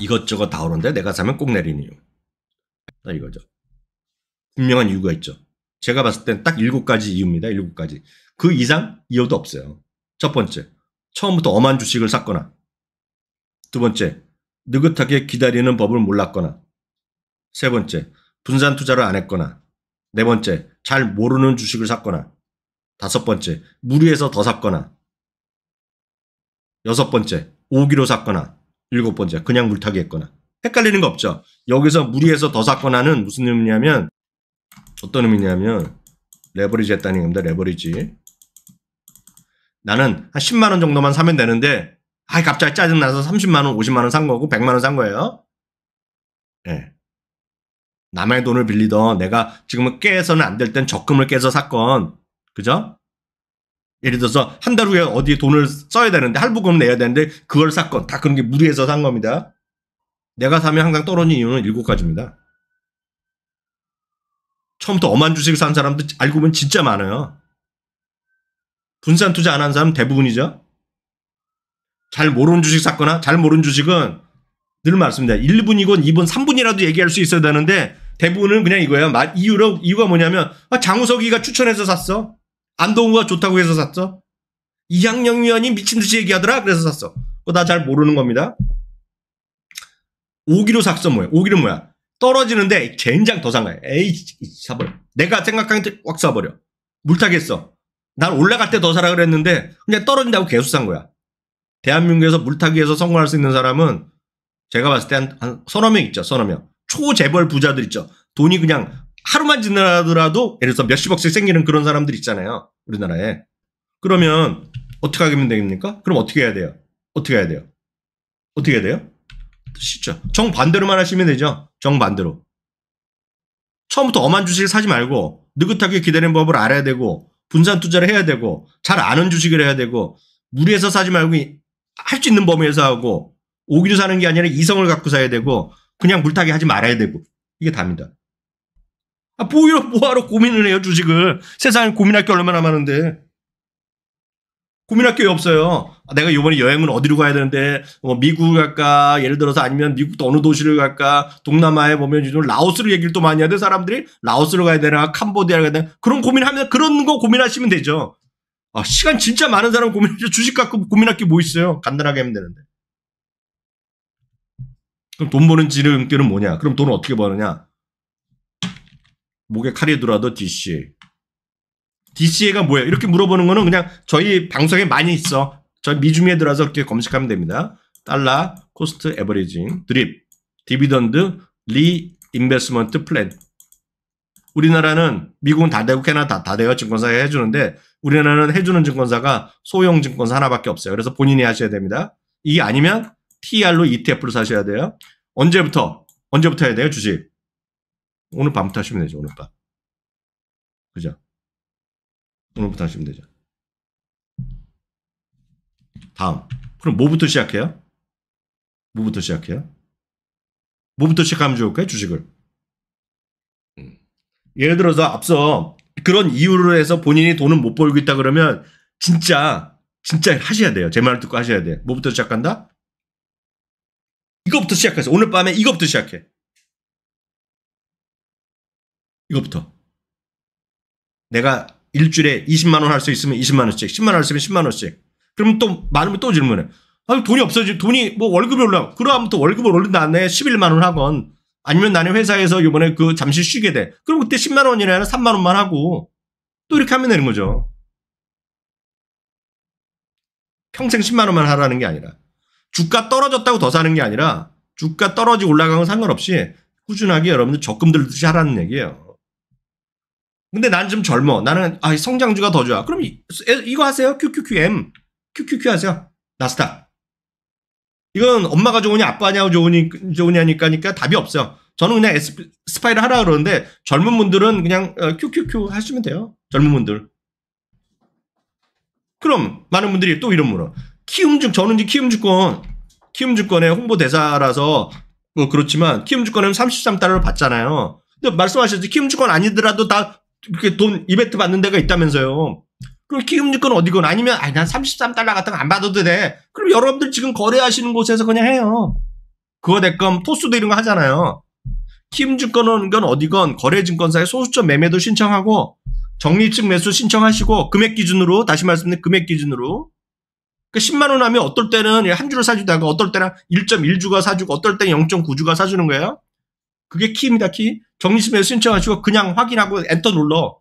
이것저것 다오는데 내가 사면 꼭 내리는 이유. 딱 이거죠. 분명한 이유가 있죠. 제가 봤을 땐딱 일곱 가지 이유입니다. 일곱 가지. 그 이상 이유도 없어요. 첫 번째, 처음부터 엄한 주식을 샀거나. 두 번째, 느긋하게 기다리는 법을 몰랐거나. 세 번째, 분산 투자를 안 했거나. 네 번째, 잘 모르는 주식을 샀거나. 다섯 번째, 무리해서 더 샀거나. 여섯 번째, 오기로 샀거나. 일곱 번째, 그냥 물타기 했거나. 헷갈리는 거 없죠? 여기서 무리해서 더 샀거나는 무슨 의미냐면, 어떤 의미냐면, 레버리지 했다는 겁니다. 레버리지. 나는 한 10만원 정도만 사면 되는데, 아, 갑자기 짜증나서 30만원, 50만원 산 거고, 100만원 산 거예요. 예. 네. 남의 돈을 빌리던 내가 지금은 깨서는 안 될 땐 적금을 깨서 샀건, 그죠? 예를 들어서 한 달 후에 어디에 돈을 써야 되는데 할부금 을 내야 되는데 그걸 샀건 다 그런 게 무리해서 산 겁니다. 내가 사면 항상 떨어진 이유는 일곱 가지입니다. 처음부터 엄한 주식을 산 사람도 알고 보면 진짜 많아요. 분산 투자 안 한 사람 대부분이죠. 잘 모르는 주식 샀거나 잘 모르는 주식은 늘많습니다 1분이건 2분, 3분이라도 얘기할 수 있어야 되는데 대부분은 그냥 이거예요. 이유로, 이유가 뭐냐면 아, 장우석이가 추천해서 샀어. 안동우가 좋다고 해서 샀어? 이학영 위원이 미친듯이 얘기하더라? 그래서 샀어. 그거 나 잘 모르는 겁니다. 5기로 샀어 뭐야? 5기로 뭐야? 떨어지는데 젠장 더 상가해. 에이 사버려. 내가 생각한 게확 사버려. 물타겠어. 난 올라갈 때 더 사라 그랬는데 그냥 떨어진다고 계속 산 거야. 대한민국에서 물타기에서 성공할 수 있는 사람은 제가 봤을 때 한 서너 명 있죠. 서너 명. 초재벌 부자들 있죠. 돈이 그냥 하루만 지나더라도 예를 들어서 몇십억씩 생기는 그런 사람들 있잖아요. 우리나라에. 그러면 어떻게 하면 습니까 그럼 어떻게 해야 돼요? 어떻게 해야 돼요? 어떻게 해야 돼요? 쉽죠. 정반대로만 하시면 되죠. 정반대로. 처음부터 엄한 주식을 사지 말고 느긋하게 기다리는 법을 알아야 되고 분산 투자를 해야 되고 잘 아는 주식을 해야 되고 무리해서 사지 말고 할 수 있는 범위에서 하고 오기로 사는 게 아니라 이성을 갖고 사야 되고 그냥 물타기 하지 말아야 되고 이게 답니다. 아, 뭐이러 뭐하러 고민을 해요, 주식을. 세상에 고민할 게 얼마나 많은데. 고민할 게 없어요. 아, 내가 이번에 여행은 어디로 가야 되는데, 뭐 미국 갈까, 예를 들어서 아니면 미국도 어느 도시를 갈까, 동남아에 보면 요즘 라오스를 얘기를 또 많이 하는데 사람들이 라오스로 가야 되나, 캄보디아를 가야 되나, 그런 고민하면, 그런 거 고민하시면 되죠. 아, 시간 진짜 많은 사람 고민하죠. 주식 갖고 고민할 게 뭐 있어요. 간단하게 하면 되는데. 그럼 돈 버는 지름길은 뭐냐? 그럼 돈을 어떻게 버느냐? 목에 칼이 들어와도 DC. DCA가 뭐야? 이렇게 물어보는 거는 그냥 저희 방송에 많이 있어. 저미중에 들어와서 이렇게 검색하면 됩니다. 달러, 코스트 에버리징, 드립, 디비던드, 리 인베스먼트 플랜. 우리나라는 미국은 다 되고 캐나다 다, 다 돼요. 증권사가 해주는데 우리나라는 해주는 증권사가 소형 증권사 하나밖에 없어요. 그래서 본인이 하셔야 됩니다. 이게 아니면 TR로 ETF를 사셔야 돼요. 언제부터? 언제부터 해야 돼요? 주식. 오늘 밤부터 하시면 되죠. 오늘 밤. 그죠? 오늘부터 하시면 되죠. 다음. 그럼 뭐부터 시작해요? 뭐부터 시작해요? 뭐부터 시작하면 좋을까요? 주식을. 음. 예를 들어서 앞서 그런 이유로 해서 본인이 돈을못 벌고 있다 그러면 진짜 진짜 하셔야 돼요. 제 말을 듣고 하셔야 돼. 요 뭐부터 시작한다? 이거부터 시작해서 오늘 밤에 이거부터 시작해. 이거부터. 내가 일주일에 20만 원 할 수 있으면 20만 원씩, 10만 원할 수 있으면 10만 원씩. 그럼 또 많으면 또 질문해. 아, 돈이 없어지 돈이 뭐 월급이 올라. 그럼 러또 월급을 올린 다음에 11만 원 하건 아니면 나는 회사에서 요번에 그 잠시 쉬게 돼. 그럼 그때 10만 원이나 3만 원만 하고 또 이렇게 하면 되는 거죠. 평생 10만 원만 하라는 게 아니라 주가 떨어졌다고 더 사는 게 아니라 주가 떨어지 고 올라간 건 상관없이 꾸준하게 여러분들 적금 들듯이 하라는 얘기예요. 근데 난 좀 젊어. 나는 아, 성장주가 더 좋아. 그럼 이, 이거 하세요. QQQM. QQQ 하세요. 나스닥. 이건 엄마가 좋으냐 아빠냐 좋으니 좋으냐니까니까 답이 없어요. 저는 그냥 스파이를 하라 그러는데 젊은 분들은 그냥 QQQ 어, 하시면 돼요. 젊은 분들. 그럼 많은 분들이 또 이런 물어. 키움증 저는 이제 키움증권 키움증권의 홍보 대사라서 뭐 어, 그렇지만 키움증권은 33달러를 받잖아요. 근데 말씀하셨듯이 키움증권 아니더라도 다 이렇게 돈 이벤트 받는 데가 있다면서요. 그럼 키움유권 어디건 아니면 아니 난 33달러 같은 거 안 받아도 돼. 그럼 여러분들 지금 거래하시는 곳에서 그냥 해요. 그거 됐건 토스도 이런 거 하잖아요. 키움증권은 어디건 거래증권사에 소수점 매매도 신청하고 정리증 매수 신청하시고 금액 기준으로 다시 말씀드린 금액 기준으로 그러니까 10만 원 하면 어떨 때는 한 주를 사주다가 어떨 때는 1.1주가 사주고 어떨 때는 0.9주가 사주는 거예요. 그게 키입니다, 키. 정리심에 서 신청하시고 그냥 확인하고 엔터 눌러.